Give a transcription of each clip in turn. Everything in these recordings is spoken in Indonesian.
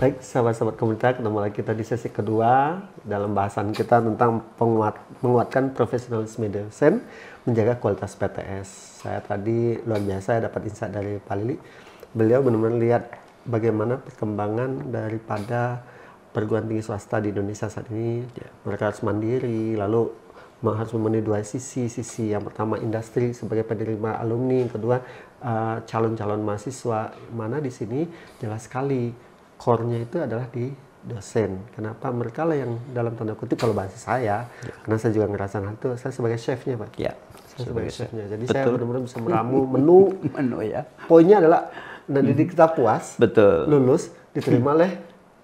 Baik, sahabat-sahabat komunitas, ketemu lagi kita di sesi kedua dalam bahasan kita tentang penguat, menguatkan profesionalisme dosen menjaga kualitas PTS. Saya tadi luar biasa saya dapat insight dari Pak Lili. Beliau benar-benar lihat bagaimana perkembangan daripada perguruan tinggi swasta di Indonesia saat ini. Ya, mereka harus mandiri, lalu harus memenuhi dua sisi. Sisi yang pertama industri sebagai penerima alumni, yang kedua eh, calon -calon mahasiswa. Mana di sini jelas sekali kornya itu adalah di dosen. Kenapa? Mereka lah yang dalam tanda kutip kalau bahasa saya, ya. karena saya juga ngerasa hal nah, itu, saya sebagai chefnya, Pak. Ya. Saya sebagai, sebagai chefnya. Jadi Betul. saya benar-benar bisa meramu menu. menu ya. Poinnya adalah dan nah, jadi kita puas, Betul. lulus, diterima oleh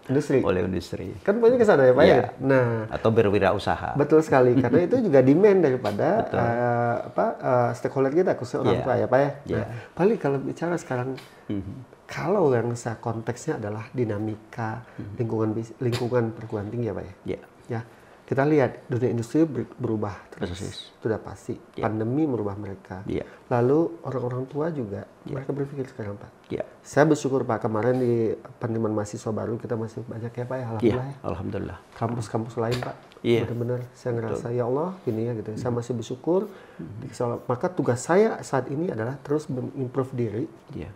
industri. Oleh industri. Kan poinnya ke sana ya Pak ya. ya. Nah, atau berwirausaha. Betul sekali karena itu juga demand daripada uh, apa uh, stakeholder kita khususnya orang ya. tua ya Pak ya. ya. Nah, paling kalau bicara sekarang mhm kalau yang saya konteksnya adalah dinamika hmm. lingkungan lingkungan perguruan tinggi ya pak ya. Yeah. Ya kita lihat dunia industri berubah terus Persis. itu pasti yeah. pandemi merubah mereka yeah. lalu orang-orang tua juga yeah. mereka berpikir sekarang pak yeah. saya bersyukur pak kemarin di penerimaan mahasiswa baru kita masih banyak ya pak ya, ya alhamdulillah yeah. alhamdulillah kampus-kampus lain pak yeah. benar-benar saya ngerasa Betul. ya Allah ini ya gitu mm. saya hmm. masih bersyukur mm -hmm. maka tugas saya saat ini adalah terus mengimprove diri yeah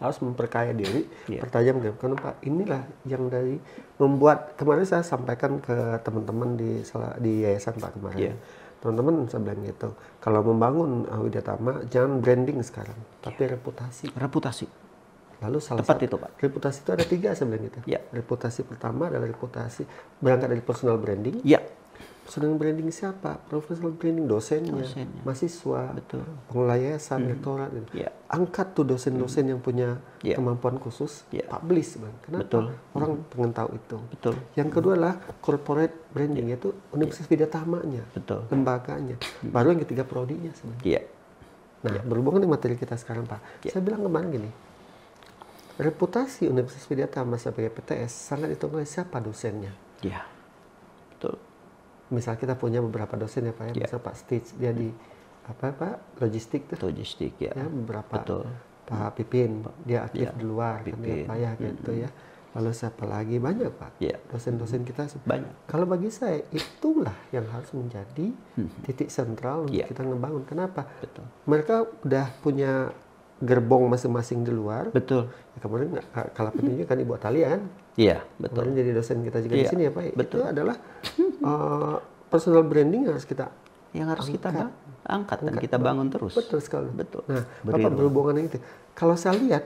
harus memperkaya diri, yeah. pertajam diri. Pak, Inilah yang dari membuat kemarin saya sampaikan ke teman-teman di di yayasan Pak kemarin. Yeah. Teman-teman saya bilang gitu, kalau membangun uh, Widyatama jangan branding sekarang, iya. tapi reputasi. Reputasi. Lalu salah satu, itu, Pak. Reputasi itu ada tiga saya bilang gitu. Yeah. Reputasi pertama adalah reputasi berangkat dari personal branding. Yeah sedang branding siapa? Profesional branding dosennya, dosennya. mahasiswa, Betul. pengelola yayasan, hmm. rektorat. Yeah. Angkat tuh dosen-dosen hmm. yang punya yeah. kemampuan khusus, yeah. publish bang. Kenapa? Betul. Orang hmm. pengen tahu itu. Betul. Yang kedua lah corporate branding yeah. yaitu universitas yeah. widatamanya, Betul. lembaganya. Hmm. Baru yang ketiga prodinya sebenarnya. Nah, yeah. berhubungan dengan materi kita sekarang Pak. Yeah. Saya bilang kemarin gini, reputasi Universitas Widyatama sebagai PTS sangat ditunggu siapa dosennya. Yeah misal kita punya beberapa dosen ya Pak ya. ya, misal Pak Stitch dia di apa Pak logistik tuh. Logistik ya. ya beberapa Betul. Pak Pipin dia aktif ya. di luar Pipin. kan ya Pak ya gitu ya. Lalu siapa lagi banyak Pak? Ya. Dosen-dosen kita banyak. Kalau bagi saya itulah yang harus menjadi mm-hmm. titik sentral untuk ya. kita ngebangun. Kenapa? Betul. Mereka udah punya gerbong masing-masing di luar. Betul. Ya, kemarin kalau petunjuk kan Ibu Atalia kan? Iya, betul. Kemarin jadi dosen kita juga iya, di sini ya Pak. Betul. Itu adalah uh, personal branding harus kita yang harus angkat. kita angkat, angkat, dan kita bangun terus. Betul sekali. Betul. Nah, Bapak berhubungan dengan itu. Kalau saya lihat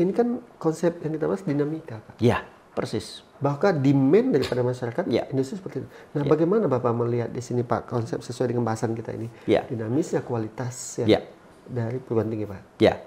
ini kan konsep yang kita bahas dinamika Pak. Iya, persis. Bahkan demand daripada masyarakat ya. industri seperti itu. Nah, ya. bagaimana Bapak melihat di sini Pak konsep sesuai dengan bahasan kita ini? Ya. Dinamisnya kualitas ya. ya dari perguruan tinggi Pak? Ya,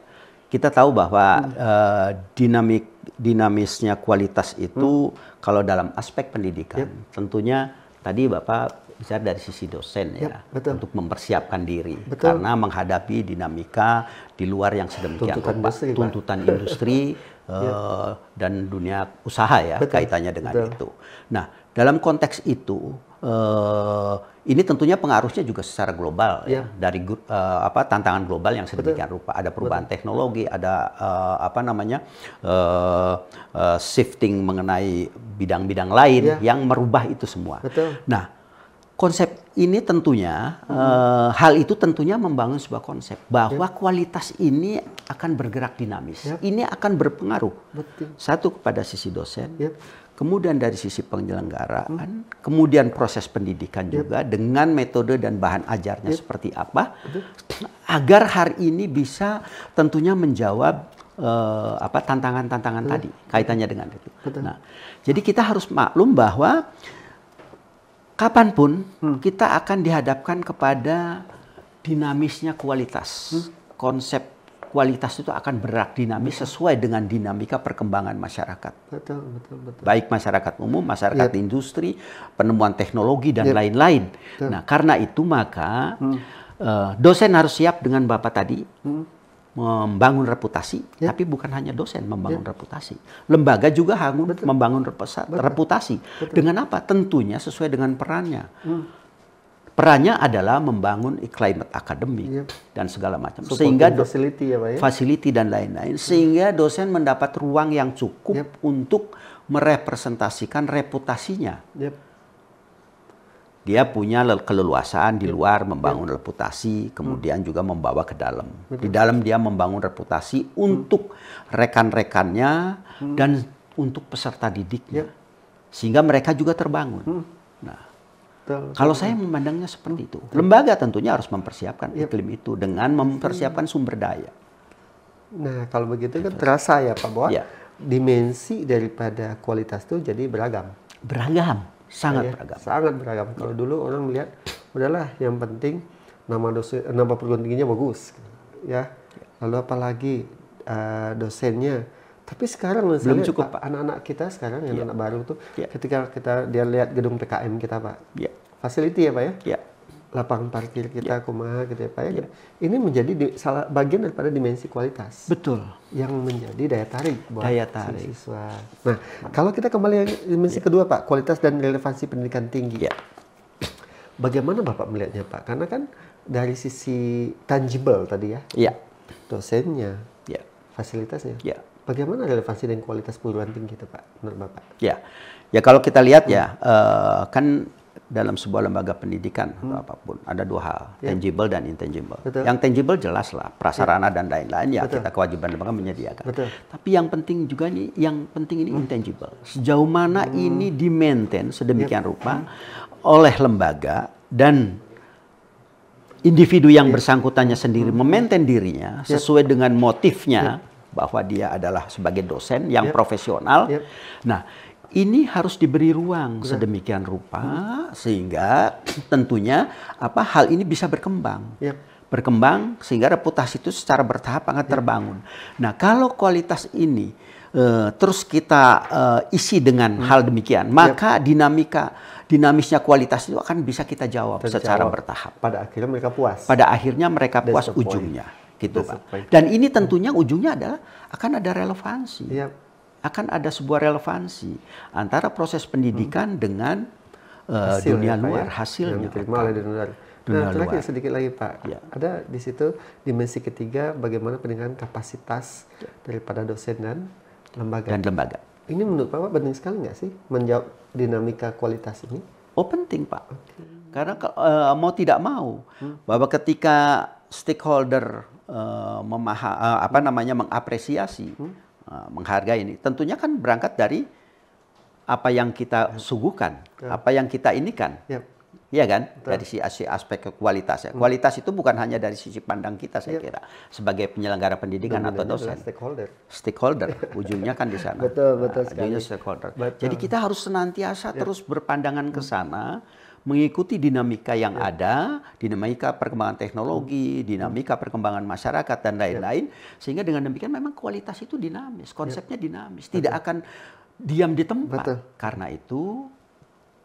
kita tahu bahwa hmm. uh, dinamik dinamisnya kualitas itu hmm. kalau dalam aspek pendidikan yep. tentunya tadi Bapak bicara dari sisi dosen ya, ya betul. untuk mempersiapkan diri betul. karena menghadapi dinamika di luar yang sedemikian tuntutan rupa, industri, tuntutan industri uh, yep. Eh, dan dunia usaha ya betul. kaitannya dengan betul. itu. Nah dalam konteks itu Eh, ini tentunya pengaruhnya juga secara global ya, ya dari uh, apa tantangan global yang sedemikian Betul. rupa ada perubahan Betul. teknologi ada uh, apa namanya uh, uh, shifting mengenai bidang-bidang lain ya. yang merubah itu semua. Betul. Nah konsep ini tentunya hmm. uh, hal itu tentunya membangun sebuah konsep bahwa ya. kualitas ini akan bergerak dinamis. Ya. Ini akan berpengaruh Betul. satu kepada sisi dosen ya. Kemudian dari sisi penyelenggaraan, hmm. kemudian proses pendidikan yep. juga dengan metode dan bahan ajarnya yep. seperti apa, Betul. agar hari ini bisa tentunya menjawab uh, apa tantangan-tantangan hmm. tadi kaitannya dengan itu. Nah, jadi kita harus maklum bahwa kapanpun hmm. kita akan dihadapkan kepada dinamisnya kualitas, hmm. konsep kualitas itu akan bergerak dinamis sesuai dengan dinamika perkembangan masyarakat. Betul, betul, betul. Baik masyarakat umum, masyarakat iya. industri, penemuan teknologi dan iya. lain-lain. Nah, karena itu maka hmm. uh, dosen harus siap dengan Bapak tadi hmm. membangun reputasi, iya. tapi bukan hanya dosen membangun reputasi. Lembaga juga harus membangun reputasi. Betul. Dengan apa? Tentunya sesuai dengan perannya. Hmm perannya adalah membangun climate akademik yep. dan segala macam Supporting sehingga facility ya Pak ya. Facility dan lain-lain sehingga dosen mendapat ruang yang cukup yep. untuk merepresentasikan reputasinya. Yep. Dia punya keleluasaan di luar membangun yep. reputasi, kemudian hmm. juga membawa ke dalam. Betul. Di dalam dia membangun reputasi hmm. untuk rekan-rekannya hmm. dan untuk peserta didiknya. Yep. Sehingga mereka juga terbangun. Hmm. Nah, Betul. Kalau saya memandangnya seperti itu. Lembaga tentunya harus mempersiapkan yep. Iya. iklim itu dengan mempersiapkan hmm. sumber daya. Nah, kalau begitu kan terasa ya Pak bahwa ya. dimensi daripada kualitas itu jadi beragam. Beragam, sangat ya, beragam. Sangat beragam. Kalau ya. dulu orang melihat udahlah yang penting nama dosen nama perguruan tingginya bagus. Gitu, ya. Iya. Lalu apalagi uh, dosennya tapi sekarang belum cukup Pak. Anak-anak kita sekarang yang yeah. anak baru tuh yeah. ketika kita dia lihat gedung PKM kita Pak. Yeah. Facility ya Pak ya? Yeah. Lapang parkir kita, yeah. kumaha gitu ya Pak ya. Yeah. Ini menjadi di, salah bagian daripada dimensi kualitas. Betul. Yang menjadi daya tarik buat daya tarik. siswa. Nah, kalau kita kembali yang dimensi yeah. kedua Pak, kualitas dan relevansi pendidikan tinggi. Yeah. Bagaimana Bapak melihatnya Pak? Karena kan dari sisi tangible tadi ya. Yeah. Dosennya. Iya. Fasilitasnya. Iya. Bagaimana relevansi dan kualitas perguruan tinggi itu Pak, menurut Bapak? Ya, ya kalau kita lihat hmm. uh, kan dalam sebuah lembaga pendidikan hmm. atau apapun ada dua hal, yeah. tangible dan intangible. Betul. Yang tangible jelas lah, prasarana yeah. dan lain-lain ya kita kewajiban lembaga menyediakan. Betul. Tapi yang penting juga nih, yang penting ini hmm. intangible. Sejauh mana hmm. ini di maintain sedemikian yeah. rupa oleh lembaga dan individu yang yeah. bersangkutannya sendiri hmm. memaintain dirinya sesuai ya. dengan motifnya. Ya bahwa dia adalah sebagai dosen yang yep. profesional. Yep. Nah, ini harus diberi ruang Betul. sedemikian rupa hmm. sehingga tentunya apa hal ini bisa berkembang. Yep. Berkembang sehingga reputasi itu secara bertahap akan yep. terbangun. Nah, kalau kualitas ini uh, terus kita uh, isi dengan hmm. hal demikian, maka yep. dinamika dinamisnya kualitas itu akan bisa kita jawab Terjawab. secara bertahap. Pada akhirnya mereka puas. Pada akhirnya mereka That's puas ujungnya gitu Pak. Dan ini tentunya ujungnya adalah akan ada relevansi. Yep. Iya. Akan ada sebuah relevansi antara proses pendidikan hmm. dengan uh, Hasil, ya, dunia ya, luar, ya? hasilnya. Yang diterima oleh dunia luar. Nah, terakhir luar. sedikit lagi Pak, ya. ada di situ dimensi ketiga bagaimana peningkatan kapasitas ya. daripada dosen dan lembaga. Dan lembaga. Ini menurut Pak penting sekali nggak sih menjawab dinamika kualitas ini? Oh penting Pak, okay. karena uh, mau tidak mau hmm. bahwa ketika stakeholder Eh, memaha, uh, apa namanya mengapresiasi, hmm. uh, menghargai ini. Tentunya kan berangkat dari apa yang kita ya. suguhkan, ya. apa yang kita inikan. Ya. Iya kan? Betul. Dari sisi aspek kualitas ya. Hmm. Kualitas itu bukan hanya dari sisi pandang kita saya ya. kira sebagai penyelenggara pendidikan atau dosen. Stakeholder. Stakeholder ujungnya kan di sana. betul, betul nah, Ujungnya stakeholder. Betul. Jadi kita harus senantiasa ya. terus berpandangan ke hmm. sana. Hmm mengikuti dinamika yang ya. ada, dinamika perkembangan teknologi, hmm. dinamika perkembangan masyarakat dan ya. lain-lain, ya. sehingga dengan demikian memang kualitas itu dinamis, ya. konsepnya ya. dinamis, tidak Betul. akan diam di tempat. Betul. Karena itu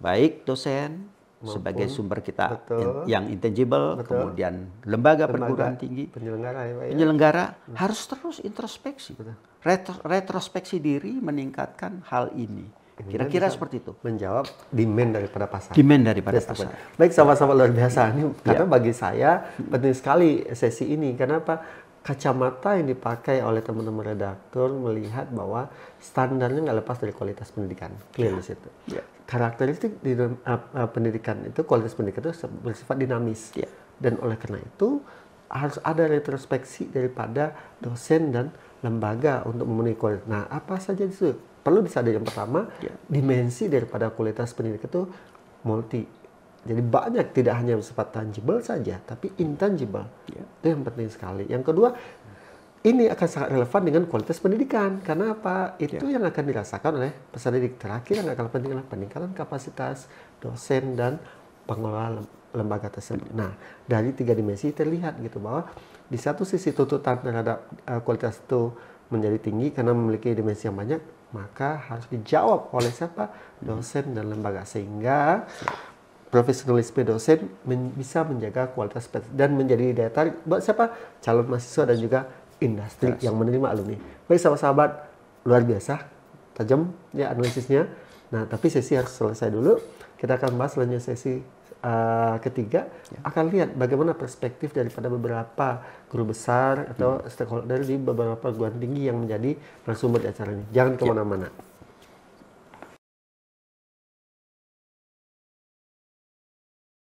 baik dosen sebagai sumber kita Betul. yang intangible, Betul. kemudian lembaga, lembaga perguruan tinggi, penyelenggara, ya, ya. penyelenggara hmm. harus terus introspeksi, Retro, retrospeksi diri meningkatkan hal ini. Kira-kira seperti itu. Menjawab demand daripada pasar. Demand daripada pasar. Baik, sama-sama luar biasa. Ini ya. karena bagi saya penting sekali sesi ini. karena apa Kacamata yang dipakai oleh teman-teman redaktur melihat bahwa standarnya nggak lepas dari kualitas pendidikan. Clear iya. di situ. Ya. Karakteristik di, uh, uh, pendidikan itu kualitas pendidikan itu bersifat dinamis. Ya. Dan oleh karena itu harus ada retrospeksi daripada dosen dan lembaga untuk memenuhi kualitas. Nah, apa saja itu perlu disadari yang pertama yeah. dimensi daripada kualitas pendidikan itu multi jadi banyak tidak hanya sifat tangible saja tapi intangible yeah. itu yang penting sekali yang kedua ini akan sangat relevan dengan kualitas pendidikan. Karena apa? Itu yeah. yang akan dirasakan oleh peserta didik terakhir yang akan penting adalah peningkatan kapasitas dosen dan pengelola lembaga tersebut. Ya. Nah, dari tiga dimensi terlihat gitu bahwa di satu sisi tuntutan terhadap uh, kualitas itu menjadi tinggi karena memiliki dimensi yang banyak maka harus dijawab oleh siapa dosen dan lembaga sehingga profesionalisme dosen men bisa menjaga kualitas dan menjadi daya tarik buat siapa calon mahasiswa dan juga industri Terus. yang menerima alumni baik sahabat-sahabat luar biasa tajam ya analisisnya nah tapi sesi harus selesai dulu kita akan bahas selanjutnya sesi uh, ketiga ya. akan lihat bagaimana perspektif daripada beberapa guru besar atau hmm. stakeholder di beberapa perguruan tinggi yang menjadi narasumber di acara ini. Jangan ya. kemana-mana. Ya.